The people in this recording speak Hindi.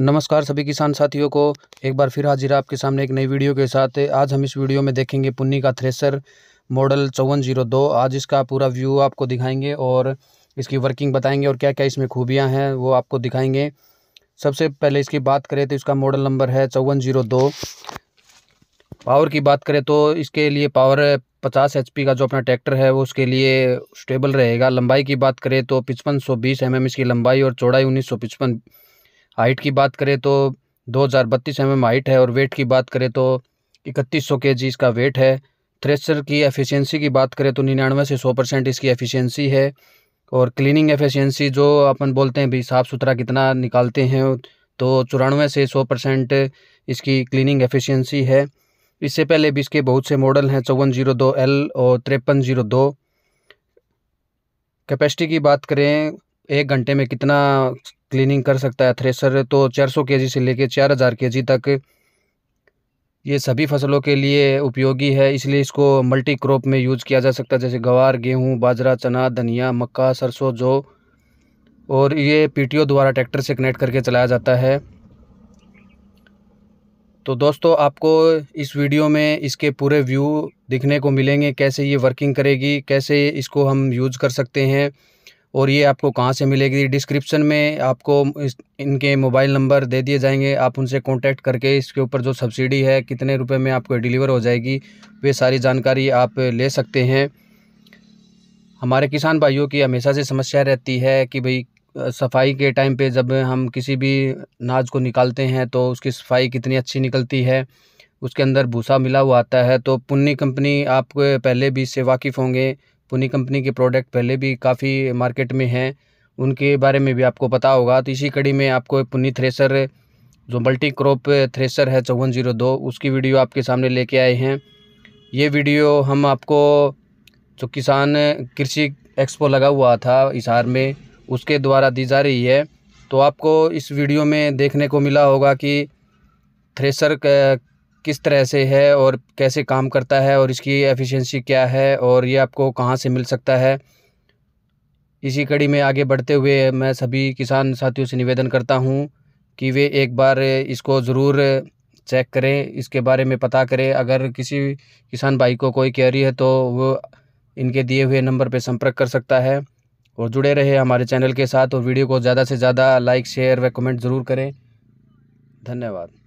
नमस्कार सभी किसान साथियों को एक बार फिर हाजिर आपके सामने एक नई वीडियो के साथ आज हम इस वीडियो में देखेंगे पुन्नी का थ्रेसर मॉडल चौवन जीरो दो आज इसका पूरा व्यू आपको दिखाएंगे और इसकी वर्किंग बताएंगे और क्या क्या इसमें खूबियां हैं वो आपको दिखाएंगे सबसे पहले इसकी बात करें तो इसका मॉडल नंबर है चौवन जीरो दो पावर की बात करें तो इसके लिए पावर पचास एच का जो अपना ट्रैक्टर है वो उसके लिए स्टेबल रहेगा लंबाई की बात करें तो पचपन सौ बीस एम एम इसकी लंबाई और चौड़ाई उन्नीस सौ पचपन हाइट की बात करें तो दो हज़ार बत्तीस एम एम हाइट है और वेट की बात करें तो इकतीस सौ के जी इसका वेट है थ्रेसर की एफिशिएंसी की बात करें तो निन्यानवे से सौ परसेंट इसकी एफिशिएंसी है और क्लीनिंग एफिशिएंसी जो अपन बोलते हैं भाई साफ़ सुथरा कितना निकालते हैं तो चौरानवे से सौ परसेंट इसकी क्लीनिंग एफिशिएंसी है इससे पहले भी इसके बहुत से मॉडल हैं चौवन जीरो दो एल और तिरपन जीरो दो कैपेसिटी की बात करें एक घंटे में कितना क्लीनिंग कर सकता है थ्रेसर तो 400 के से लेकर 4000 के तक ये सभी फसलों के लिए उपयोगी है इसलिए इसको मल्टी क्रॉप में यूज किया जा सकता है जैसे गवार गेहूँ बाजरा चना धनिया मक्का सरसों जो और ये पी द्वारा ट्रैक्टर से कनेक्ट करके चलाया जाता है तो दोस्तों आपको इस वीडियो में इसके पूरे व्यू दिखने को मिलेंगे कैसे ये वर्किंग करेगी कैसे इसको हम यूज कर सकते हैं और ये आपको कहाँ से मिलेगी डिस्क्रिप्शन में आपको इस, इनके मोबाइल नंबर दे दिए जाएंगे आप उनसे कांटेक्ट करके इसके ऊपर जो सब्सिडी है कितने रुपए में आपको डिलीवर हो जाएगी वे सारी जानकारी आप ले सकते हैं हमारे किसान भाइयों की हमेशा से समस्या रहती है कि भाई सफाई के टाइम पे जब हम किसी भी नाज को निकालते हैं तो उसकी सफाई कितनी अच्छी निकलती है उसके अंदर भूसा मिला हुआ आता है तो पुन्नी कंपनी आप पहले भी इससे वाकिफ़ होंगे पुनी कंपनी के प्रोडक्ट पहले भी काफ़ी मार्केट में हैं उनके बारे में भी आपको पता होगा तो इसी कड़ी में आपको पुनी थ्रेसर जो मल्टी क्रॉप थ्रेसर है चौवन जीरो दो उसकी वीडियो आपके सामने लेके आए हैं ये वीडियो हम आपको जो किसान कृषि एक्सपो लगा हुआ था इशार में उसके द्वारा दी जा रही है तो आपको इस वीडियो में देखने को मिला होगा कि थ्रेसर किस तरह से है और कैसे काम करता है और इसकी एफिशिएंसी क्या है और ये आपको कहाँ से मिल सकता है इसी कड़ी में आगे बढ़ते हुए मैं सभी किसान साथियों से निवेदन करता हूँ कि वे एक बार इसको ज़रूर चेक करें इसके बारे में पता करें अगर किसी किसान भाई को कोई क्वेरी है तो वो इनके दिए हुए नंबर पर संपर्क कर सकता है और जुड़े रहे हमारे चैनल के साथ और वीडियो को ज़्यादा से ज़्यादा लाइक शेयर व कमेंट ज़रूर करें धन्यवाद